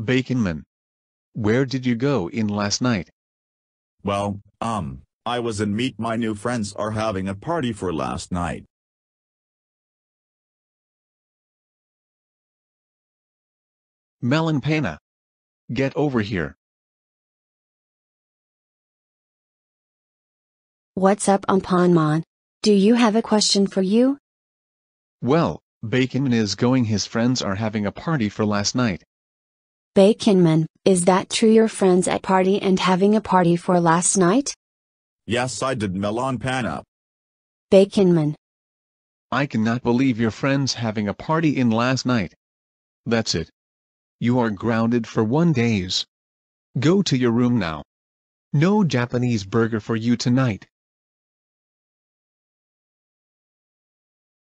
Baconman. Where did you go in last night? Well, um, I was in meet my new friends are having a party for last night. Melon Get over here. What's up Ponmon? Do you have a question for you? Well, Baconman is going his friends are having a party for last night. Baconman, is that true your friends at party and having a party for last night? Yes I did melon pan up. Baconman. I cannot believe your friends having a party in last night. That's it. You are grounded for one days. Go to your room now. No Japanese burger for you tonight.